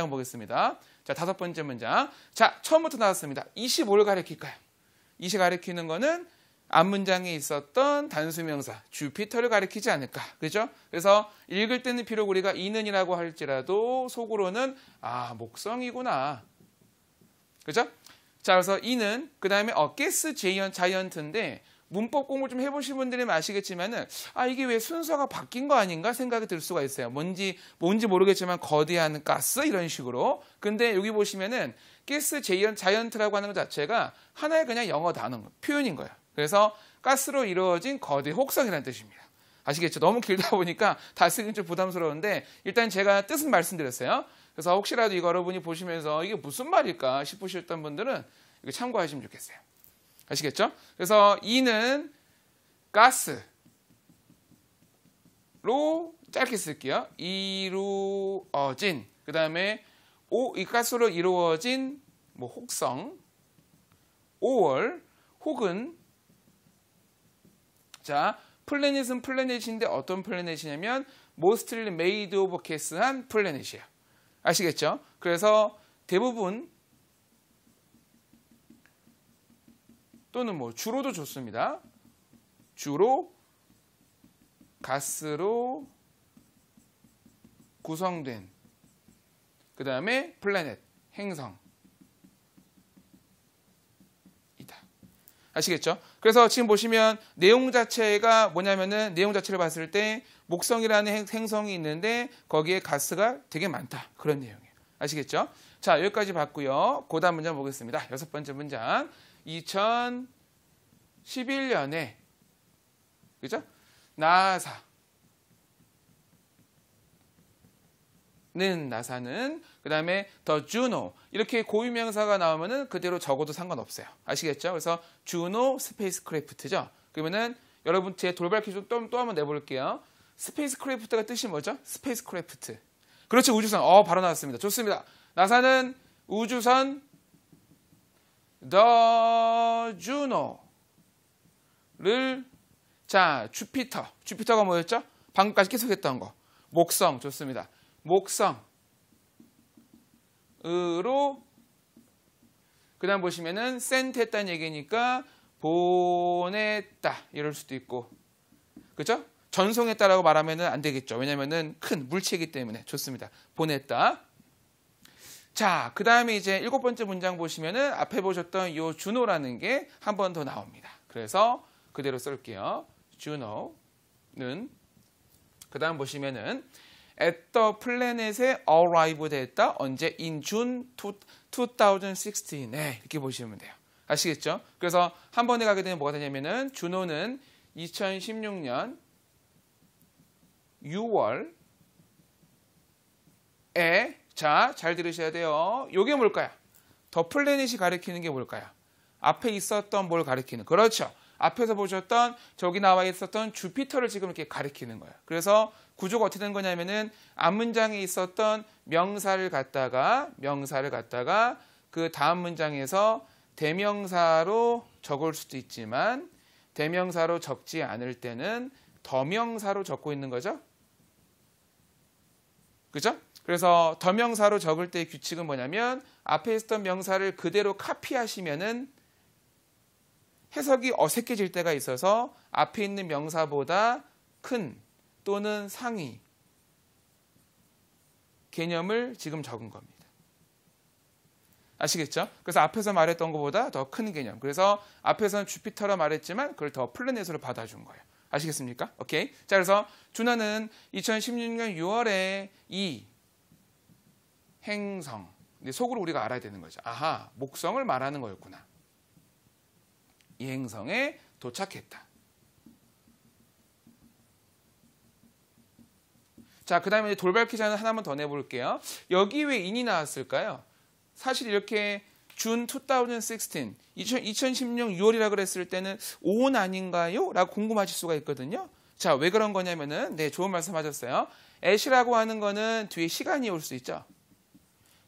한번 보겠습니다. 자, 다섯 번째 문장. 자, 처음부터 나왔습니다. 25를 가리킬까요? 20 가리키는 거는 앞 문장에 있었던 단수명사 주피터를 가리키지 않을까. 그죠? 그래서 읽을 때는 비록 우리가 이는이라고 할지라도 속으로는 아, 목성이구나. 그죠? 자, 그래서 이는 그 다음에 어게스 제이언 자이언트인데 문법 공부 좀 해보신 분들은 아시겠지만은 아 이게 왜 순서가 바뀐 거 아닌가 생각이 들 수가 있어요. 뭔지 뭔지 모르겠지만 거대한 가스 이런 식으로. 근데 여기 보시면은 가스 제이언 자이언트라고 하는 것 자체가 하나의 그냥 영어 단어 표현인 거예요. 그래서 가스로 이루어진 거대 혹성이라는 뜻입니다. 아시겠죠? 너무 길다 보니까 다 쓰긴 좀 부담스러운데 일단 제가 뜻은 말씀드렸어요. 그래서 혹시라도 이거 여러분이 보시면서 이게 무슨 말일까 싶으셨던 분들은 이거 참고하시면 좋겠어요. 아시겠죠? 그래서 이는 가스로 짧게 쓸게요. 이루어진 그 다음에 오이 가스로 이루어진 뭐 혹성 5월 혹은 자 플래닛은 플래닛인데 어떤 플래닛이냐면 mostly made of g a s 한 플래닛이에요. 아시겠죠? 그래서 대부분 또는 뭐 주로도 좋습니다. 주로 가스로 구성된 그 다음에 플래넷 행성 아시겠죠? 그래서 지금 보시면 내용 자체가 뭐냐면은 내용 자체를 봤을 때 목성이라는 행성이 있는데 거기에 가스가 되게 많다. 그런 내용이에요. 아시겠죠? 자, 여기까지 봤고요. 고 다음 문장 보겠습니다. 여섯 번째 문장. 2011년에 그죠? 나사 는 나사는 그다음에 더 주노 이렇게 고유명사가 나오면은 그대로 적어도 상관없어요. 아시겠죠? 그래서 주노 스페이스크래프트죠. 그러면은 여러분 제 돌발퀴즈 좀또 또 한번 내볼게요. 스페이스크래프트가 뜻이 뭐죠? 스페이스크래프트. 그렇지 우주선. 어 바로 나왔습니다. 좋습니다. 나사는 우주선 더 주노를 자 주피터 주피터가 뭐였죠? 방금까지 계속했던 거 목성 좋습니다. 목성으로 그다음 보시면은 센트했다는 얘기니까 보냈다 이럴 수도 있고 그죠? 전송했다라고 말하면안 되겠죠. 왜냐면은 큰 물체이기 때문에 좋습니다. 보냈다. 자, 그 다음에 이제 일곱 번째 문장 보시면은 앞에 보셨던 이주노라는게 한 번 더 나옵니다. 그래서 그대로 쓸게요. 주노는그 다음 보시면은 at the planet에 arrive 됐다. 언제? in June 2016에 이렇게 보시면 돼요. 아시겠죠? 그래서 한 번에 가게 되면 뭐가 되냐면은 주노는 2016년 6월에 자, 잘 들으셔야 돼요. 요게 뭘까요? 더 플래닛이 가리키는 게 뭘까요? 앞에 있었던 뭘 가리키는. 그렇죠. 앞에서 보셨던 저기 나와 있었던 주피터를 지금 이렇게 가리키는 거예요. 그래서 구조가 어떻게 된 거냐면은 앞 문장에 있었던 명사를 갖다가 명사를 갖다가 그 다음 문장에서 대명사로 적을 수도 있지만 대명사로 적지 않을 때는 더명사로 적고 있는 거죠. 그죠? 그래서 더명사로 적을 때의 규칙은 뭐냐면 앞에 있었던 명사를 그대로 카피하시면은 해석이 어색해질 때가 있어서 앞에 있는 명사보다 큰 또는 상위 개념을 지금 적은 겁니다. 아시겠죠? 그래서 앞에서 말했던 것보다 더 큰 개념. 그래서 앞에서는 주피터라 말했지만 그걸 더 플래닛으로 받아준 거예요. 아시겠습니까? 오케이. 자, 그래서 준하는 2016년 6월에 이 행성. 속으로 우리가 알아야 되는 거죠. 아하, 목성을 말하는 거였구나. 이 행성에 도착했다. 자, 그 다음에 돌발 퀴즈 하나만 더 내볼게요. 여기 왜 인이 나왔을까요? 사실 이렇게 준 u n e 2016, 2 0 1 6 6월이라 그랬을 때는 온 아닌가요? 라고 궁금하실 수가 있거든요. 자, 왜 그런 거냐면은, 네, 좋은 말씀 하셨어요. 애시라고 하는 거는 뒤에 시간이 올 수 있죠.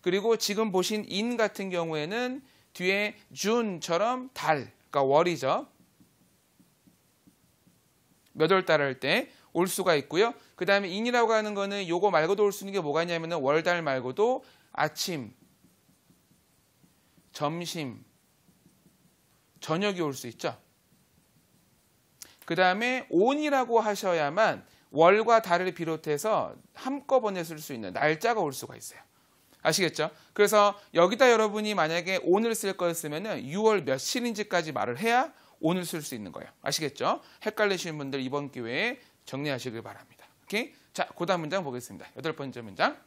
그리고 지금 보신 인 같은 경우에는 뒤에 준처럼 달, 그러니까 월이죠. 몇 월 달 할 때 올 수가 있고요. 그 다음에 인이라고 하는 거는 요거 말고도 올 수 있는 게 뭐가 있냐면은 월달 말고도 아침, 점심, 저녁이 올 수 있죠. 그 다음에 온이라고 하셔야만 월과 달을 비롯해서 한꺼번에 쓸 수 있는 날짜가 올 수가 있어요. 아시겠죠? 그래서 여기다 여러분이 만약에 오늘 쓸 거였으면 6월 몇일인지까지 말을 해야 오늘 쓸 수 있는 거예요. 아시겠죠? 헷갈리시는 분들 이번 기회에 정리하시길 바랍니다. 오케이? 자, 그 다음 문장 보겠습니다. 여덟 번째 문장.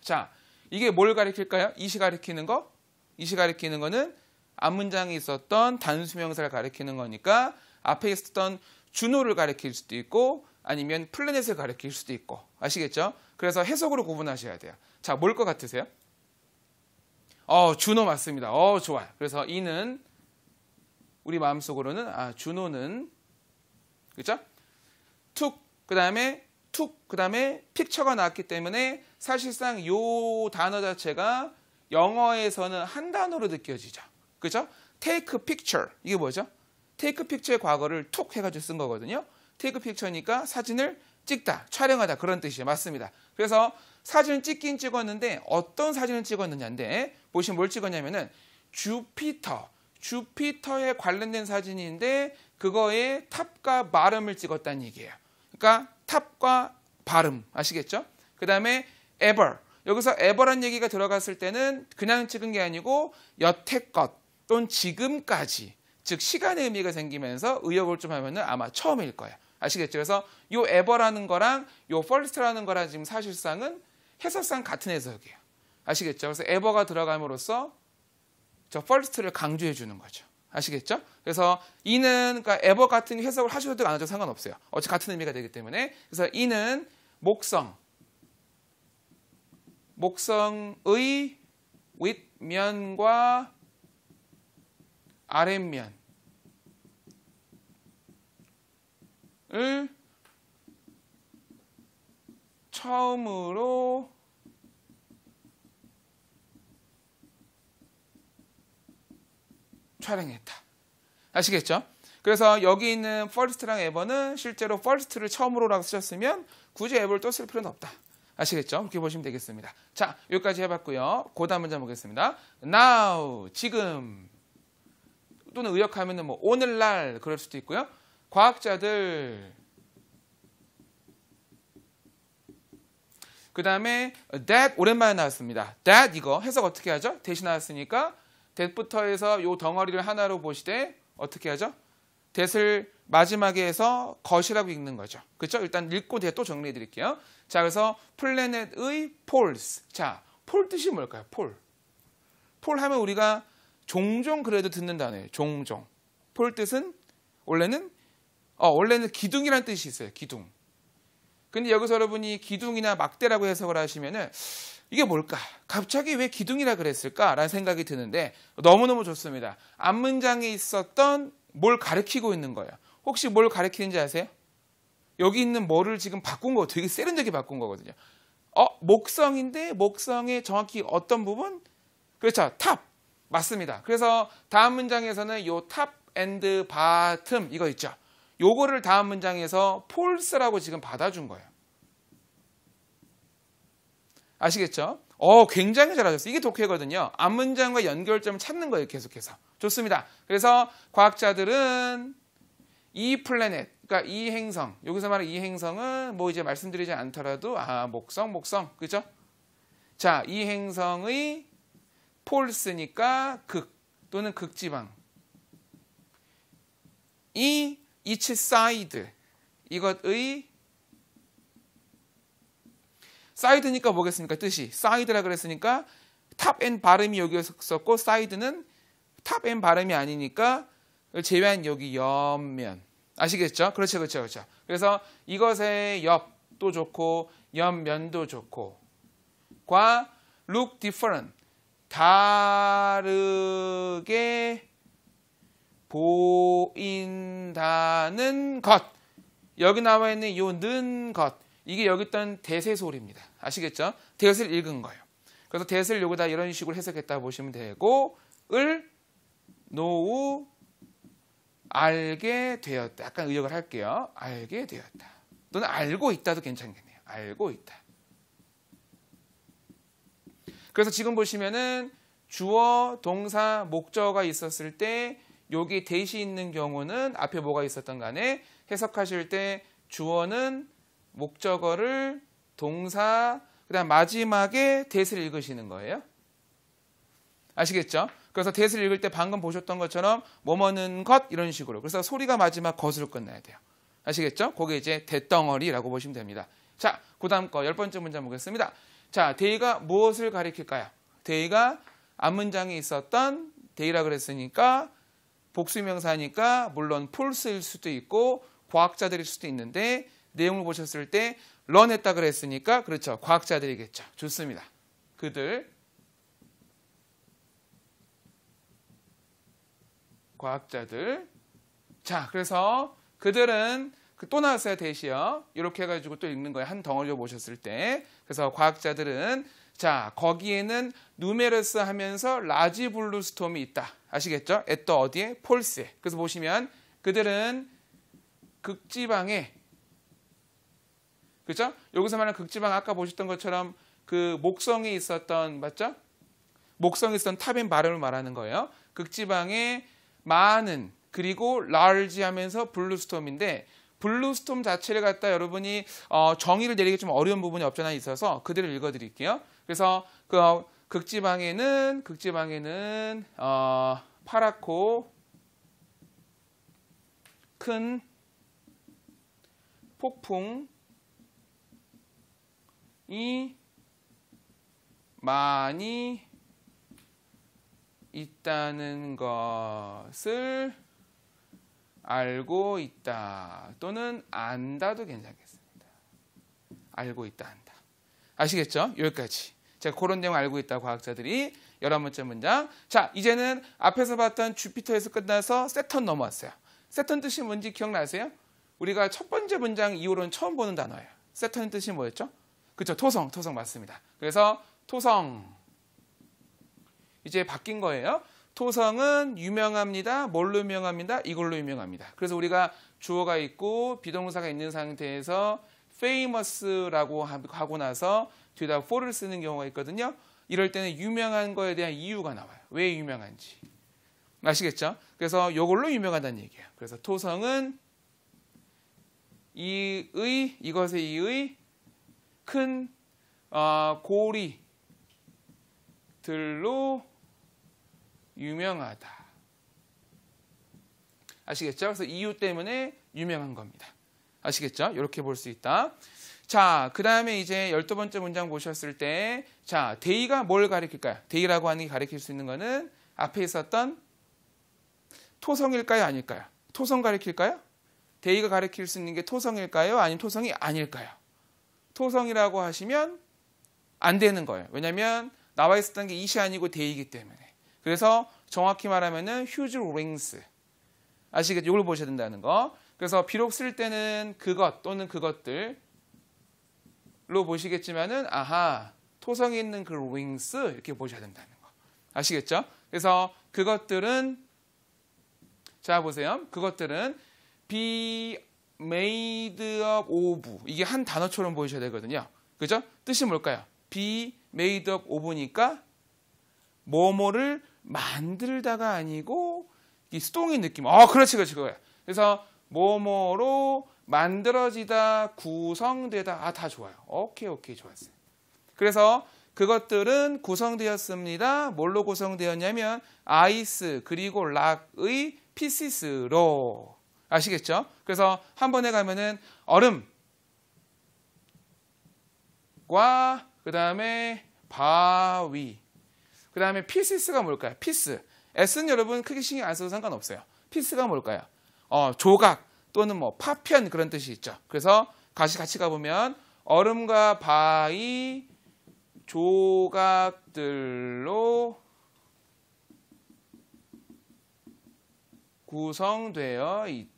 자, 이게 뭘 가리킬까요? 이시 가리키는 거? 이시 가리키는 거는 앞 문장에 있었던 단수명사를 가리키는 거니까 앞에 있었던 준호를 가리킬 수도 있고 아니면 플래닛을 가리킬 수도 있고 아시겠죠? 그래서 해석으로 구분하셔야 돼요. 자, 뭘 것 같으세요? 어, 준호 맞습니다. 어, 좋아요. 그래서 이는 우리 마음속으로는 아, 준호는 그죠? 툭 그다음에 툭 그다음에 픽처가 나왔기 때문에 사실상 요 단어 자체가 영어에서는 한 단어로 느껴지죠. 그죠? take picture. 이게 뭐죠? take picture의 과거를 툭 해가지고 쓴 거거든요. take picture니까 사진을 찍다, 촬영하다 그런 뜻이에요. 맞습니다. 그래서 사진을 찍긴 찍었는데 어떤 사진을 찍었느냐인데 보시면 뭘 찍었냐면은 주피터, 주피터에 관련된 사진인데 그거에 탑과 발음을 찍었다는 얘기예요. 그러니까 탑과 발음 아시겠죠? 그 다음에 ever, 여기서 에버란 얘기가 들어갔을 때는 그냥 찍은 게 아니고 여태껏 또는 지금까지 즉 시간의 의미가 생기면서 의역을 좀 하면은 아마 처음일 거예요. 아시겠죠? 그래서 요 에버라는 거랑 요 f 스트라는 거랑 지금 사실상은 해석상 같은 해석이에요. 아시겠죠? 그래서 에버가 들어감으로써 저 f i r 를 강조해 주는 거죠. 아시겠죠? 그래서 이는 그러니까 에버 같은 해석을 하셔도 안 하셔도 상관없어요. 어차피 같은 의미가 되기 때문에 그래서 이는 목성 목성의 윗면과 아랫면을 처음으로 촬영했다. 아시겠죠? 그래서 여기 있는 first랑 ever는 실제로 first를 처음으로라고 쓰셨으면 굳이 ever를 또 쓸 필요는 없다. 아시겠죠? 그렇게 보시면 되겠습니다. 자, 여기까지 해봤고요. 고음 문제 보겠습니다. Now, 지금 또는 의역하면 뭐 오늘날 그럴 수도 있고요. 과학자들 그 다음에 that 오랜만에 나왔습니다. that 이거 해석 어떻게 하죠? 대신 나왔으니까 that부터 해서 요 덩어리를 하나로 보시되 어떻게 하죠? 뎃을 마지막에 해서 것이라고 읽는 거죠. 그렇죠? 일단 읽고 대또 정리해 드릴게요. 자, 그래서 플래넷의 폴스. 자, 폴 뜻이 뭘까요? 폴. 폴 하면 우리가 종종 그래도 듣는 단어예요. 종종. 폴 뜻은 원래는 어, 원래는 기둥이란 뜻이 있어요. 기둥. 근데 여기서 여러분이 기둥이나 막대라고 해석을 하시면은 이게 뭘까? 갑자기 왜 기둥이라 그랬을까? 라는 생각이 드는데 너무너무 좋습니다. 앞문장에 있었던 뭘 가리키고 있는 거예요. 혹시 뭘 가리키는지 아세요? 여기 있는 뭐를 지금 바꾼 거 되게 세련되게 바꾼 거거든요. 어, 목성인데 목성의 정확히 어떤 부분? 그렇죠. 탑. 맞습니다. 그래서 다음 문장에서는 요 탑 앤드 바틈 이거 있죠. 요거를 다음 문장에서 폴스라고 지금 받아준 거예요. 아시겠죠? 어, 굉장히 잘하셨어요. 이게 독해거든요. 앞문장과 연결점을 찾는 거예요, 계속해서. 좋습니다. 그래서 과학자들은 이플래닛 그러니까 이 행성, 여기서 말하는 이 행성은 뭐 이제 말씀드리지 않더라도 아, 목성, 목성. 그죠? 자, 이 행성의 폴스니까 극 또는 극지방. 이 이치 사이드 이것의 사이드니까 뭐겠습니까? 뜻이 사이드라 그랬으니까 탑앤 발음이 여기 있었고 사이드는 탑앤 발음이 아니니까 제외한 여기 옆면 아시겠죠? 그렇죠, 그렇죠, 그렇죠. 그래서 이것의 옆도 좋고 옆면도 좋고 과 look different 다르게 보인다는 것 여기 나와 있는 이는것 이게 여기 있던 대세소리입니다 아시겠죠? 대세를 읽은 거예요. 그래서 대세를 여기다 이런 식으로 해석했다 보시면 되고 을 노우 알게 되었다. 약간 의역을 할게요. 알게 되었다. 또는 알고 있다도 괜찮겠네요. 알고 있다. 그래서 지금 보시면은 주어, 동사, 목적어가 있었을 때 여기 대시 있는 경우는 앞에 뭐가 있었던 간에 해석하실 때 주어는 목적어를 동사, 그다음 마지막에 대를 읽으시는 거예요. 아시겠죠? 그래서 대를 읽을 때 방금 보셨던 것처럼 뭐뭐는 것 이런 식으로. 그래서 소리가 마지막 것으로 끝나야 돼요. 아시겠죠? 그게 이제 대덩어리라고 보시면 됩니다. 자, 그 다음 거 열 번째 문장 보겠습니다. 자, 대의가 무엇을 가리킬까요? 대의가 앞문장에 있었던 대의라 그랬으니까 복수명사니까 물론 풀스일 수도 있고 과학자들일 수도 있는데 내용을 보셨을 때 런했다 그랬으니까 그렇죠. 과학자들이겠죠. 좋습니다. 그들 과학자들 자 그래서 그들은 그 또 나왔어요 대시요 이렇게 해가지고 또 읽는 거예요 한 덩어리로 보셨을 때 그래서 과학자들은 자 거기에는 누메르스 하면서 라지 블루스톰이 있다 아시겠죠? 에또 어디에? 폴스에 그래서 보시면 그들은 극지방에 그죠? 여기서 말하는 극지방 아까 보셨던 것처럼 그 목성이 있었던 맞죠? 목성이 있었던 탑인 발음을 말하는 거예요. 극지방에 많은 그리고 large 하면서 블루스톰인데 블루스톰 자체를 갖다 여러분이 어, 정의를 내리기 좀 어려운 부분이 없잖아 있어서 그대로 읽어드릴게요. 그래서 그 어, 극지방에는 극지방에는 어, 파랗고 큰 폭풍 이 많이 있다는 것을 알고 있다 또는 안다도 괜찮겠습니다. 알고 있다 한다 아시겠죠? 여기까지. 제가 그런 내용 알고 있다 과학자들이 열한 번째 문장. 자 이제는 앞에서 봤던 주피터에서 끝나서 세턴 넘어왔어요. 세턴 뜻이 뭔지 기억나세요? 우리가 첫 번째 문장 이후로는 처음 보는 단어예요. 세턴의 뜻이 뭐였죠? 그렇죠. 토성, 토성 맞습니다. 그래서 토성 이제 바뀐 거예요. 토성은 유명합니다. 뭘로 유명합니다? 이걸로 유명합니다. 그래서 우리가 주어가 있고 비동사가 있는 상태에서 famous라고 하고 나서 뒤에다 for를 쓰는 경우가 있거든요. 이럴 때는 유명한 거에 대한 이유가 나와요. 왜 유명한지. 아시겠죠? 그래서 이걸로 유명하다는 얘기예요. 그래서 토성은 이의, 이것의 이의 큰 어, 고리들로 유명하다. 아시겠죠? 그래서 이유 때문에 유명한 겁니다. 아시겠죠? 이렇게 볼 수 있다. 자, 그 다음에 이제 열두 번째 문장 보셨을 때, 자, 데이가 뭘 가리킬까요? 데이라고 하는 게 가리킬 수 있는 거는 앞에 있었던 토성일까요? 아닐까요? 토성 가리킬까요? 데이가 가리킬 수 있는 게 토성일까요? 아니면 토성이 아닐까요? 토성이라고 하시면 안 되는 거예요. 왜냐하면 나와 있었던 게 이시 아니고 데이기 때문에. 그래서 정확히 말하면은 h u g 스 아시겠죠? 이걸 보셔야 된다는 거. 그래서 비록 쓸 때는 그것 또는 그것들로 보시겠지만은 아하 토성이 있는 그 r i n 이렇게 보셔야 된다는 거. 아시겠죠? 그래서 그것들은 자 보세요. 그것들은 be 메이드 업 오브 이게 한 단어처럼 보이셔야 되거든요. 그죠? 뜻이 뭘까요? 비 메이드 업오브니까 뭐뭐를 만들다가 아니고 이 수동의 느낌. 어, 그렇지, 그렇지, 그거야. 그래서 뭐뭐로 만들어지다, 구성되다. 아, 다 좋아요. 오케이, 오케이, 좋았어요. 그래서 그것들은 구성되었습니다. 뭘로 구성되었냐면 아이스 그리고 락의 피시스로 아시겠죠? 그래서 한 번에 가면은 얼음과 그 다음에 바위 그 다음에 피시스가 뭘까요? 피스 S는 여러분 크게 신경 안 써도 상관없어요 피스가 뭘까요? 어, 조각 또는 뭐 파편 그런 뜻이 있죠 그래서 같이 같이 가보면 얼음과 바위 조각들로 구성되어 있다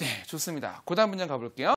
네, 좋습니다. 고 다음 문장 가볼게요.